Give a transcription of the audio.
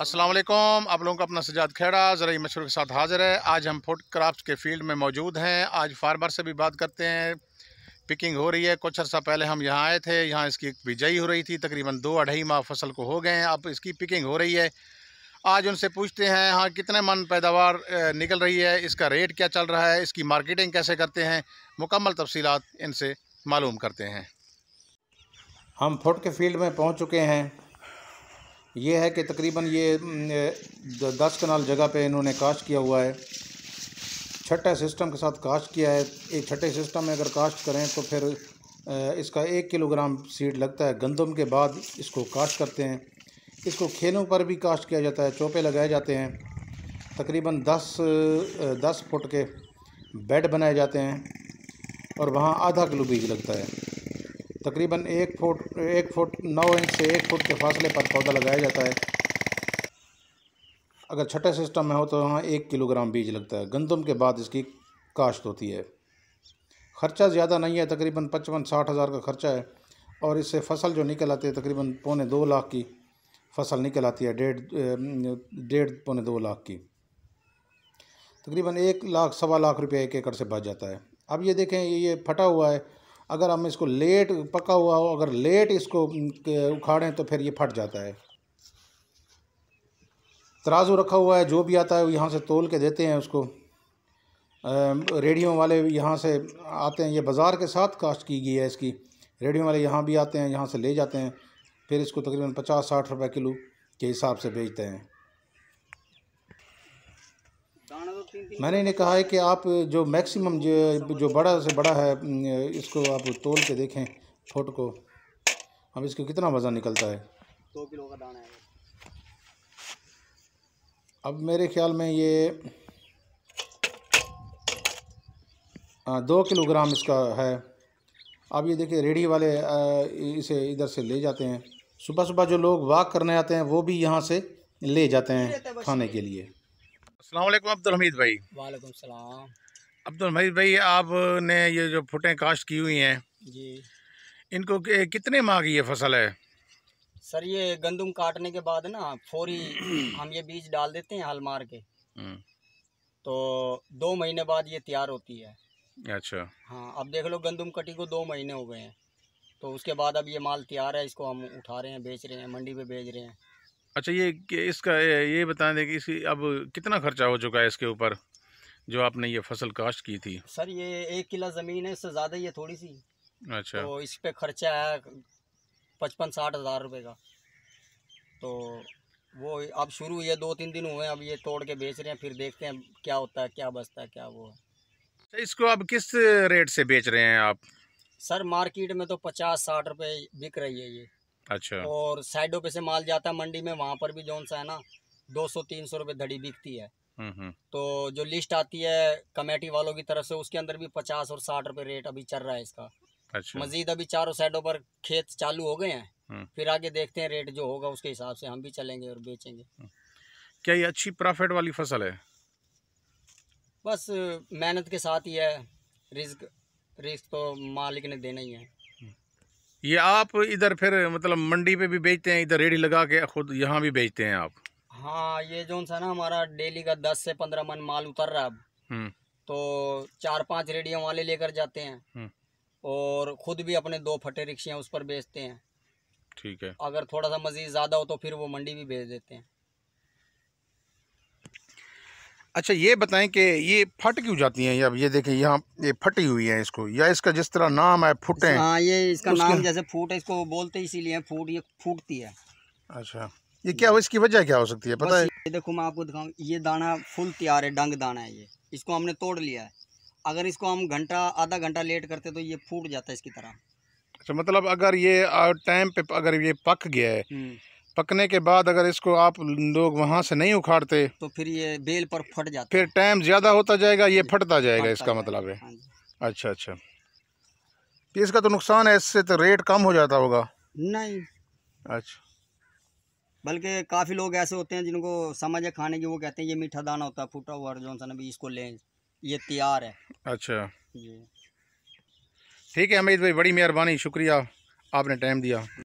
अस्सलाम वालेकुम आप लोगों का अपना सजाद खेड़ा ज़रूरी मशहूर के साथ हाज़िर है आज हम फूड क्राफ्ट के फील्ड में मौजूद हैं आज फार्मर से भी बात करते हैं पिकिंग हो रही है कुछ अर्सा पहले हम यहाँ आए थे यहाँ इसकी बिजाई हो रही थी तकरीबन दो अढ़ाई माह फसल को हो गए हैं अब इसकी पिकिंग हो रही है आज उनसे पूछते हैं हाँ कितने मन पैदावार निकल रही है इसका रेट क्या चल रहा है इसकी मार्केटिंग कैसे करते हैं मुकम्मल तफसी इनसे मालूम करते हैं हम फुट के फील्ड में पहुँच चुके हैं ये है कि तकरीबन ये दस कनाल जगह पे इन्होंने काश्त किया हुआ है छठे सिस्टम के साथ काश्त किया है एक छठे सिस्टम में अगर काश्त करें तो फिर इसका एक किलोग्राम सीड लगता है गंदम के बाद इसको काश्त करते हैं इसको खेलों पर भी काश्त किया जाता है चौपे लगाए जाते हैं तकरीबन दस दस फुट के बेड बनाए जाते हैं और वहाँ आधा किलो बीज लगता है तकरीबन एक फुट एक फुट नौ इंच से एक फुट के फासले पर पौधा लगाया जाता है अगर छठे सिस्टम में हो तो वहाँ एक किलोग्राम बीज लगता है गंदम के बाद इसकी काश्त होती है ख़र्चा ज़्यादा नहीं है तकरीबन पचपन साठ हज़ार का ख़र्चा है और इससे फसल जो निकल आती है तकरीबन पौने दो लाख की फसल निकल आती है डेढ़ डेढ़ पौने दो लाख की तकरीबन एक लाख सवा लाख रुपये एक एकड़ से बच जाता है अब ये देखें ये फटा हुआ है अगर हम इसको लेट पका हुआ हो अगर लेट इसको उखाड़ें तो फिर ये फट जाता है तराजू रखा हुआ है जो भी आता है वो यहाँ से तोल के देते हैं उसको रेडियो वाले यहाँ से आते हैं ये बाज़ार के साथ कास्ट की गई है इसकी रेडियो वाले यहाँ भी आते हैं यहाँ से ले जाते हैं फिर इसको तकरीबन पचास साठ रुपये किलो के हिसाब से बेचते हैं मैंने इन्हें कहा है कि आप जो मैक्सिमम जो जो बड़ा से बड़ा है इसको आप तोल के देखें फोट को अब इसको कितना वज़न निकलता है दो किलो का दाना है अब मेरे ख्याल में ये आ, दो किलोग्राम इसका है अब ये देखिए रेडी वाले आ, इसे इधर से ले जाते हैं सुबह सुबह जो लोग वॉक करने आते हैं वो भी यहाँ से ले जाते हैं खाने के लिए असलम अब्दुल हमीद भाई वालेकुम सलाम अब्दुल हमीद भाई आपने ये जो फुटें काश्त की हुई हैं जी इनको कितने माह की ये फसल है सर ये गंदम काटने के बाद ना फोरी हम ये बीज डाल देते हैं हल मार के हम्म। तो दो महीने बाद ये तैयार होती है अच्छा हाँ अब देख लो गंदम कटी को दो महीने हो गए हैं तो उसके बाद अब ये माल तैयार है इसको हम उठा रहे हैं बेच रहे हैं मंडी पे भेज रहे हैं अच्छा ये इसका ये बता दें कि इसकी अब कितना खर्चा हो चुका है इसके ऊपर जो आपने ये फसल काश्त की थी सर ये एक किला ज़मीन है इससे ज़्यादा ये थोड़ी सी अच्छा तो इस पर खर्चा है पचपन साठ हज़ार रुपये का तो वो अब शुरू हुई है दो तीन दिन हुए अब ये तोड़ के बेच रहे हैं फिर देखते हैं क्या होता है क्या बचता है क्या वो है अच्छा, इसको अब किस रेट से बेच रहे हैं आप सर मार्केट में तो पचास साठ रुपये बिक रही है ये अच्छा और साइडों पे से माल जाता है मंडी में वहाँ पर भी जोन सा है ना दो सौ तीन सौ धड़ी बिकती है हम्म, हम्म। तो जो लिस्ट आती है कमेटी वालों की तरफ से उसके अंदर भी पचास और साठ रुपए रेट अभी चल रहा है इसका अच्छा। मजीद अभी चारों साइडों पर खेत चालू हो गए हैं हम्म। फिर आगे देखते हैं रेट जो होगा उसके हिसाब से हम भी चलेंगे और बेचेंगे क्या ये अच्छी प्रॉफिट वाली फसल है बस मेहनत के साथ ही है रिस्क रिस्क तो मालिक ने देना ही है ये आप इधर फिर मतलब मंडी पे भी बेचते हैं इधर रेडी लगा के खुद यहाँ भी बेचते हैं आप हाँ ये जो सा ना हमारा डेली का दस से पंद्रह मन माल उतर रहा अब हम्म। तो चार पांच रेडिया वाले लेकर जाते हैं हम्म। और खुद भी अपने दो फटे रिक्शिया उस पर बेचते हैं ठीक है अगर थोड़ा सा मजीद ज़्यादा हो तो फिर वो मंडी भी भेज देते हैं अच्छा ये बताएं कि ये फट क्यों जाती हैं अब ये देखें यहाँ ये फटी हुई है इसको या इसका जिस तरह नाम है फूटे हाँ ये इसका नाम जैसे फूट है इसको बोलते इसीलिए फूट ये फूटती है अच्छा ये क्या हो इसकी वजह क्या हो सकती है पता है ये देखो मैं आपको दिखाऊँ ये दाना फुल तैयार है डंग दाना है ये इसको हमने तोड़ लिया है अगर इसको हम घंटा आधा घंटा लेट करते तो ये फूट जाता है इसकी तरह अच्छा मतलब अगर ये टाइम पे अगर ये पक गया है हम्म। पकने के बाद अगर इसको आप लोग वहाँ से नहीं उखाड़ते तो फिर ये बेल पर फट जाता फिर टाइम ज़्यादा होता जाएगा ये हाँ फटता जाएगा इसका मतलब है हाँ अच्छा अच्छा तो इसका तो नुकसान है इससे तो रेट कम हो जाता होगा नहीं अच्छा बल्कि काफ़ी लोग ऐसे होते हैं जिनको समझ है खाने की वो कहते हैं ये मीठा दाना होता है फूटा हुआ जो सा भी इसको लें ये तैयार है अच्छा जी ठीक है अमित भाई बड़ी मेहरबानी शुक्रिया आपने टाइम दिया